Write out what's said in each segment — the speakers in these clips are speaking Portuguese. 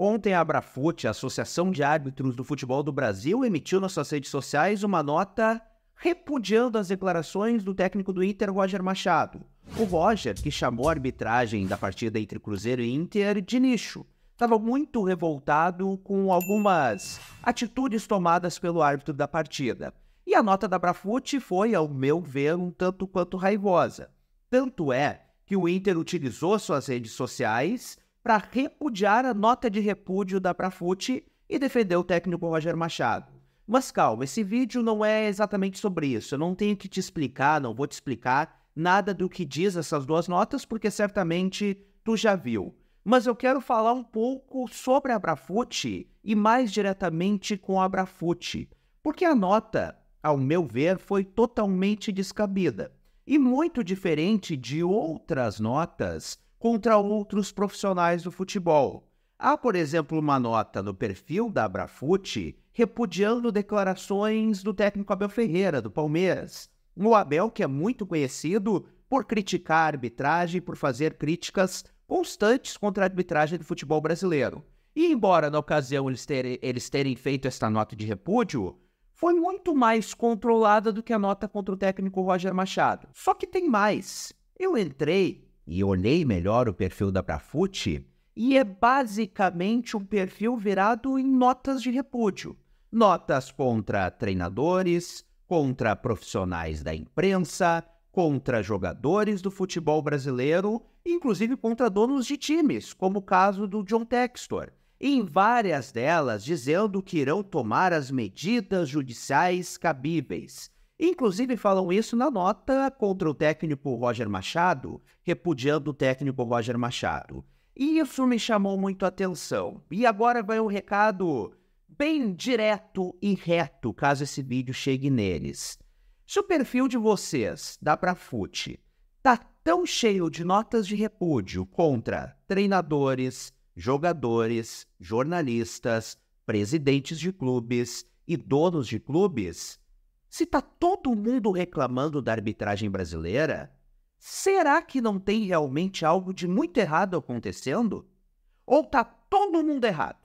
Ontem a Abrafute, a Associação de Árbitros do Futebol do Brasil, emitiu nas suas redes sociais uma nota repudiando as declarações do técnico do Inter, Roger Machado. O Roger, que chamou a arbitragem da partida entre Cruzeiro e Inter de nicho, estava muito revoltado com algumas atitudes tomadas pelo árbitro da partida. E a nota da Brafute foi, ao meu ver, um tanto quanto raivosa. Tanto é que o Inter utilizou suas redes sociais para repudiar a nota de repúdio da Prafute e defender o técnico Roger Machado. Mas calma, esse vídeo não é exatamente sobre isso. Eu não tenho que te explicar, não vou te explicar nada do que diz essas duas notas, porque certamente tu já viu. Mas eu quero falar um pouco sobre a Brafute e mais diretamente com a Brafute, porque a nota, ao meu ver, foi totalmente descabida e muito diferente de outras notas contra outros profissionais do futebol. Há, por exemplo, uma nota no perfil da Abrafute repudiando declarações do técnico Abel Ferreira, do Palmeiras. O Abel, que é muito conhecido por criticar a arbitragem, por fazer críticas constantes contra a arbitragem do futebol brasileiro. E embora na ocasião eles, terem, eles terem feito esta nota de repúdio, foi muito mais controlada do que a nota contra o técnico Roger Machado. Só que tem mais. Eu entrei e olhei melhor o perfil da Brafute, e é basicamente um perfil virado em notas de repúdio. Notas contra treinadores, contra profissionais da imprensa, contra jogadores do futebol brasileiro, inclusive contra donos de times, como o caso do John Textor. Em várias delas, dizendo que irão tomar as medidas judiciais cabíveis. Inclusive falam isso na nota contra o técnico Roger Machado, repudiando o técnico Roger Machado. E isso me chamou muito a atenção. E agora vai um recado bem direto e reto, caso esse vídeo chegue neles. Se o perfil de vocês, da fute, tá tão cheio de notas de repúdio contra treinadores, jogadores, jornalistas, presidentes de clubes e donos de clubes, se está todo mundo reclamando da arbitragem brasileira, será que não tem realmente algo de muito errado acontecendo? Ou está todo mundo errado?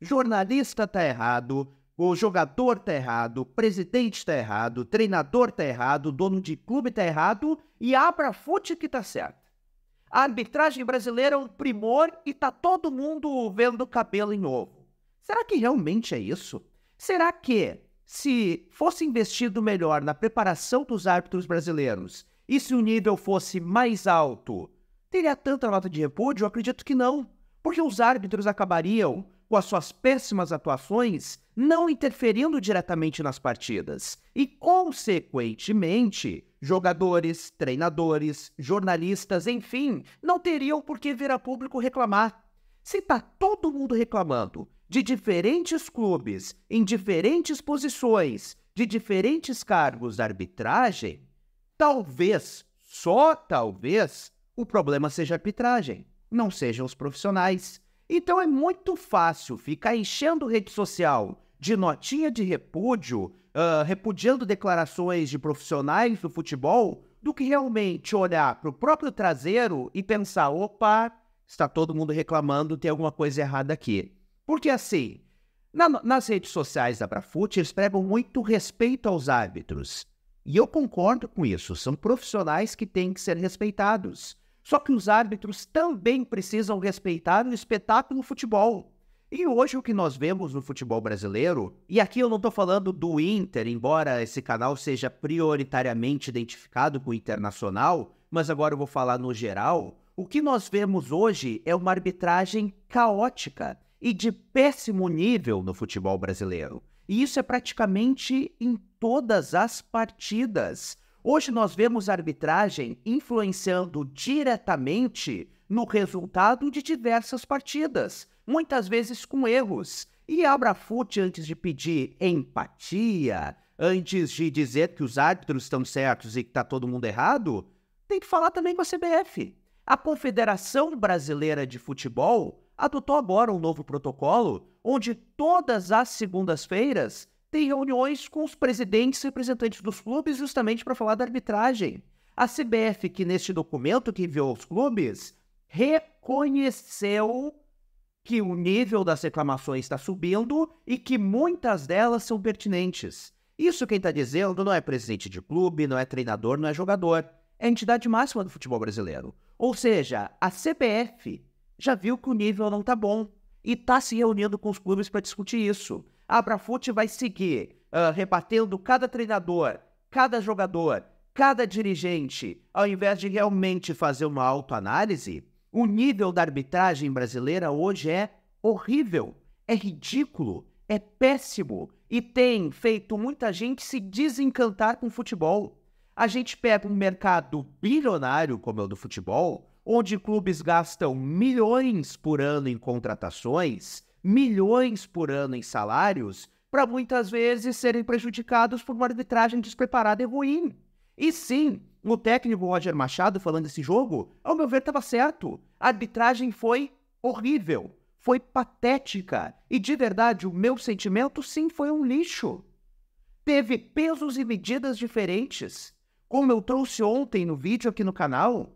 Jornalista está errado, o jogador tá errado, o presidente tá errado, o treinador tá errado, o dono de clube tá errado e abra fute que tá certo. A arbitragem brasileira é um primor e tá todo mundo vendo cabelo em ovo. Será que realmente é isso? Será que se fosse investido melhor na preparação dos árbitros brasileiros e se o nível fosse mais alto, teria tanta nota de repúdio? Eu acredito que não, porque os árbitros acabariam, com as suas péssimas atuações, não interferindo diretamente nas partidas e, consequentemente, jogadores, treinadores, jornalistas, enfim, não teriam por que vir a público reclamar. Se está todo mundo reclamando de diferentes clubes, em diferentes posições, de diferentes cargos da arbitragem, talvez, só talvez, o problema seja a arbitragem, não sejam os profissionais. Então é muito fácil ficar enchendo rede social de notinha de repúdio, uh, repudiando declarações de profissionais do futebol, do que realmente olhar para o próprio traseiro e pensar: opa, está todo mundo reclamando, tem alguma coisa errada aqui. Porque assim, na, nas redes sociais da Brafute, eles pregam muito respeito aos árbitros. E eu concordo com isso, são profissionais que têm que ser respeitados. Só que os árbitros também precisam respeitar o espetáculo do futebol. E hoje o que nós vemos no futebol brasileiro, e aqui eu não estou falando do Inter, embora esse canal seja prioritariamente identificado com o internacional, mas agora eu vou falar no geral. O que nós vemos hoje é uma arbitragem caótica e de péssimo nível no futebol brasileiro. E isso é praticamente em todas as partidas. Hoje nós vemos a arbitragem influenciando diretamente no resultado de diversas partidas, muitas vezes com erros. E abra fute antes de pedir empatia, antes de dizer que os árbitros estão certos e que está todo mundo errado, tem que falar também com a CBF. A Confederação Brasileira de Futebol adotou agora um novo protocolo onde todas as segundas-feiras tem reuniões com os presidentes e representantes dos clubes justamente para falar da arbitragem. A CBF, que neste documento que enviou aos clubes, reconheceu que o nível das reclamações está subindo e que muitas delas são pertinentes. Isso quem está dizendo não é presidente de clube, não é treinador, não é jogador. É a entidade máxima do futebol brasileiro. Ou seja, a CBF já viu que o nível não tá bom e tá se reunindo com os clubes para discutir isso. A Abrafute vai seguir uh, rebatendo cada treinador, cada jogador, cada dirigente, ao invés de realmente fazer uma autoanálise. O nível da arbitragem brasileira hoje é horrível, é ridículo, é péssimo e tem feito muita gente se desencantar com o futebol. A gente pega um mercado bilionário como é o do futebol, onde clubes gastam milhões por ano em contratações, milhões por ano em salários, para muitas vezes serem prejudicados por uma arbitragem despreparada e ruim. E sim, o técnico Roger Machado falando desse jogo, ao meu ver, estava certo. A arbitragem foi horrível, foi patética. E de verdade, o meu sentimento sim foi um lixo. Teve pesos e medidas diferentes. Como eu trouxe ontem no vídeo aqui no canal,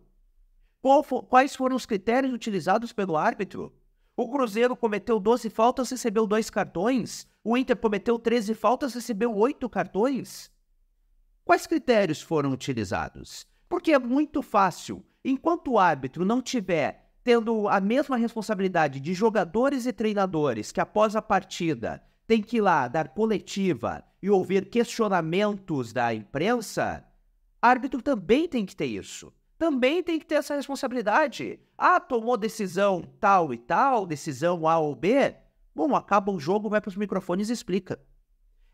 for, quais foram os critérios utilizados pelo árbitro? O Cruzeiro cometeu 12 faltas, recebeu 2 cartões. O Inter cometeu 13 faltas, recebeu 8 cartões. Quais critérios foram utilizados? Porque é muito fácil. Enquanto o árbitro não tiver tendo a mesma responsabilidade de jogadores e treinadores que após a partida tem que ir lá dar coletiva e ouvir questionamentos da imprensa, árbitro também tem que ter isso também tem que ter essa responsabilidade. Ah, tomou decisão tal e tal, decisão A ou B. Bom, acaba o jogo, vai para os microfones e explica.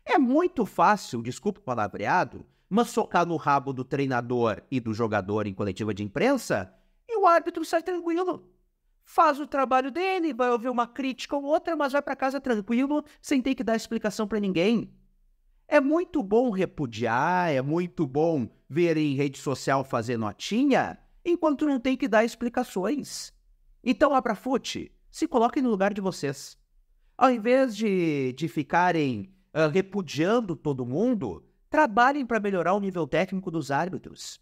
É muito fácil, desculpa o palavreado, mas socar no rabo do treinador e do jogador em coletiva de imprensa e o árbitro sai tranquilo. Faz o trabalho dele, vai ouvir uma crítica ou outra, mas vai para casa tranquilo, sem ter que dar explicação para ninguém. É muito bom repudiar, é muito bom ver em rede social fazer notinha, enquanto não tem que dar explicações. Então, abra fute. se coloquem no lugar de vocês. Ao invés de, de ficarem uh, repudiando todo mundo, trabalhem para melhorar o nível técnico dos árbitros.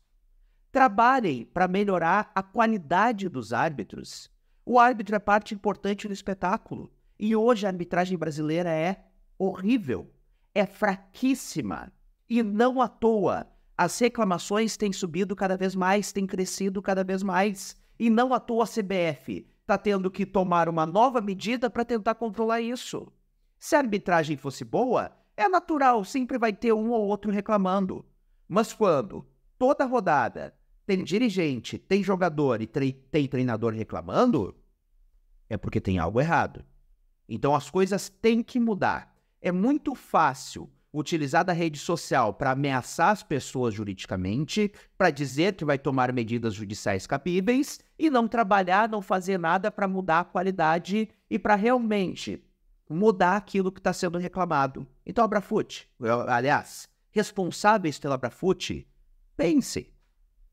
Trabalhem para melhorar a qualidade dos árbitros. O árbitro é parte importante do espetáculo. E hoje a arbitragem brasileira é horrível, é fraquíssima. E não à toa as reclamações têm subido cada vez mais, têm crescido cada vez mais. E não à toa a CBF está tendo que tomar uma nova medida para tentar controlar isso. Se a arbitragem fosse boa, é natural, sempre vai ter um ou outro reclamando. Mas quando toda rodada tem dirigente, tem jogador e tre tem treinador reclamando, é porque tem algo errado. Então as coisas têm que mudar. É muito fácil utilizar da rede social para ameaçar as pessoas juridicamente, para dizer que vai tomar medidas judiciais capíveis e não trabalhar, não fazer nada para mudar a qualidade e para realmente mudar aquilo que está sendo reclamado. Então, Abrafute, aliás, responsáveis pela Abrafute, pensem,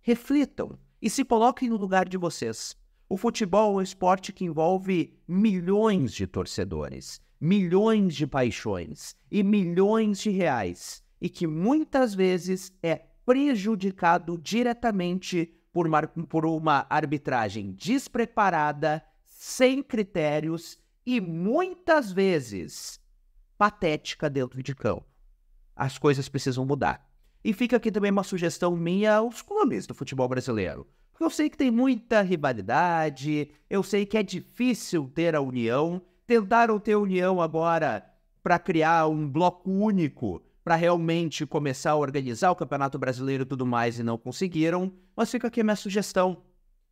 reflitam e se coloquem no lugar de vocês. O futebol é um esporte que envolve milhões de torcedores milhões de paixões e milhões de reais e que muitas vezes é prejudicado diretamente por uma, por uma arbitragem despreparada, sem critérios e muitas vezes patética dentro de campo. As coisas precisam mudar. E fica aqui também uma sugestão minha aos clubes do futebol brasileiro. eu sei que tem muita rivalidade, eu sei que é difícil ter a união, Tentaram ter união agora para criar um bloco único para realmente começar a organizar o Campeonato Brasileiro e tudo mais e não conseguiram. Mas fica aqui a minha sugestão.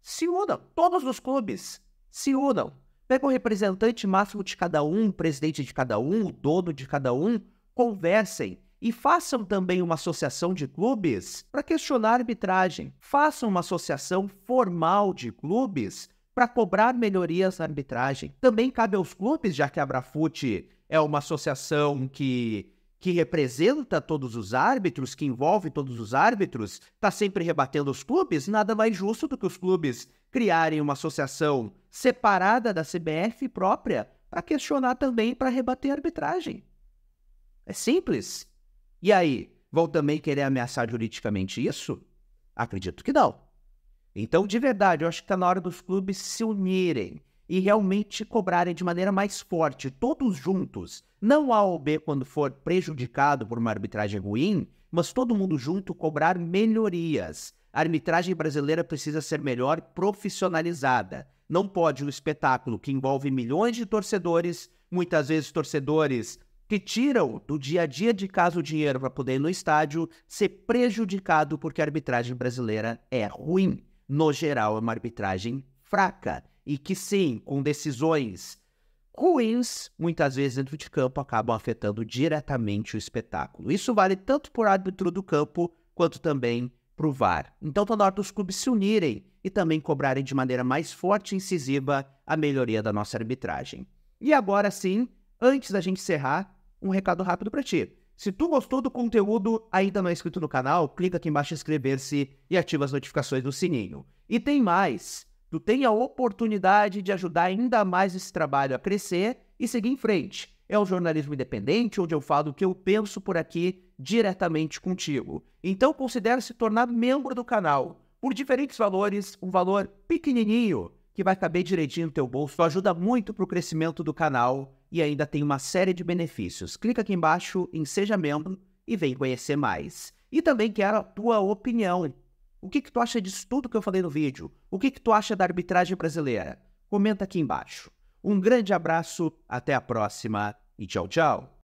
Se unam, todos os clubes se unam. Pega o representante máximo de cada um, o presidente de cada um, o dono de cada um, conversem e façam também uma associação de clubes para questionar a arbitragem. Façam uma associação formal de clubes para cobrar melhorias na arbitragem. Também cabe aos clubes, já que a Abrafute é uma associação que, que representa todos os árbitros, que envolve todos os árbitros, está sempre rebatendo os clubes, nada mais justo do que os clubes criarem uma associação separada da CBF própria para questionar também, para rebater a arbitragem. É simples. E aí, vão também querer ameaçar juridicamente isso? Acredito que não. Então, de verdade, eu acho que está na hora dos clubes se unirem e realmente cobrarem de maneira mais forte, todos juntos. Não A ou B quando for prejudicado por uma arbitragem ruim, mas todo mundo junto cobrar melhorias. A arbitragem brasileira precisa ser melhor profissionalizada. Não pode um espetáculo que envolve milhões de torcedores, muitas vezes torcedores que tiram do dia a dia de casa o dinheiro para poder ir no estádio, ser prejudicado porque a arbitragem brasileira é ruim no geral, é uma arbitragem fraca e que, sim, com decisões ruins, muitas vezes dentro de campo, acabam afetando diretamente o espetáculo. Isso vale tanto por árbitro do campo quanto também para o VAR. Então está na hora dos clubes se unirem e também cobrarem de maneira mais forte e incisiva a melhoria da nossa arbitragem. E agora sim, antes da gente encerrar, um recado rápido para ti. Se tu gostou do conteúdo ainda não é inscrito no canal, clica aqui embaixo em inscrever-se e ativa as notificações do sininho. E tem mais! Tu tem a oportunidade de ajudar ainda mais esse trabalho a crescer e seguir em frente. É o um jornalismo independente, onde eu falo o que eu penso por aqui diretamente contigo. Então considere se tornar membro do canal. Por diferentes valores, um valor pequenininho que vai caber direitinho no teu bolso, ajuda muito para o crescimento do canal e ainda tem uma série de benefícios. Clica aqui embaixo em Seja Membro e vem conhecer mais. E também quero a tua opinião. O que, que tu acha disso tudo que eu falei no vídeo? O que, que tu acha da arbitragem brasileira? Comenta aqui embaixo. Um grande abraço, até a próxima e tchau, tchau!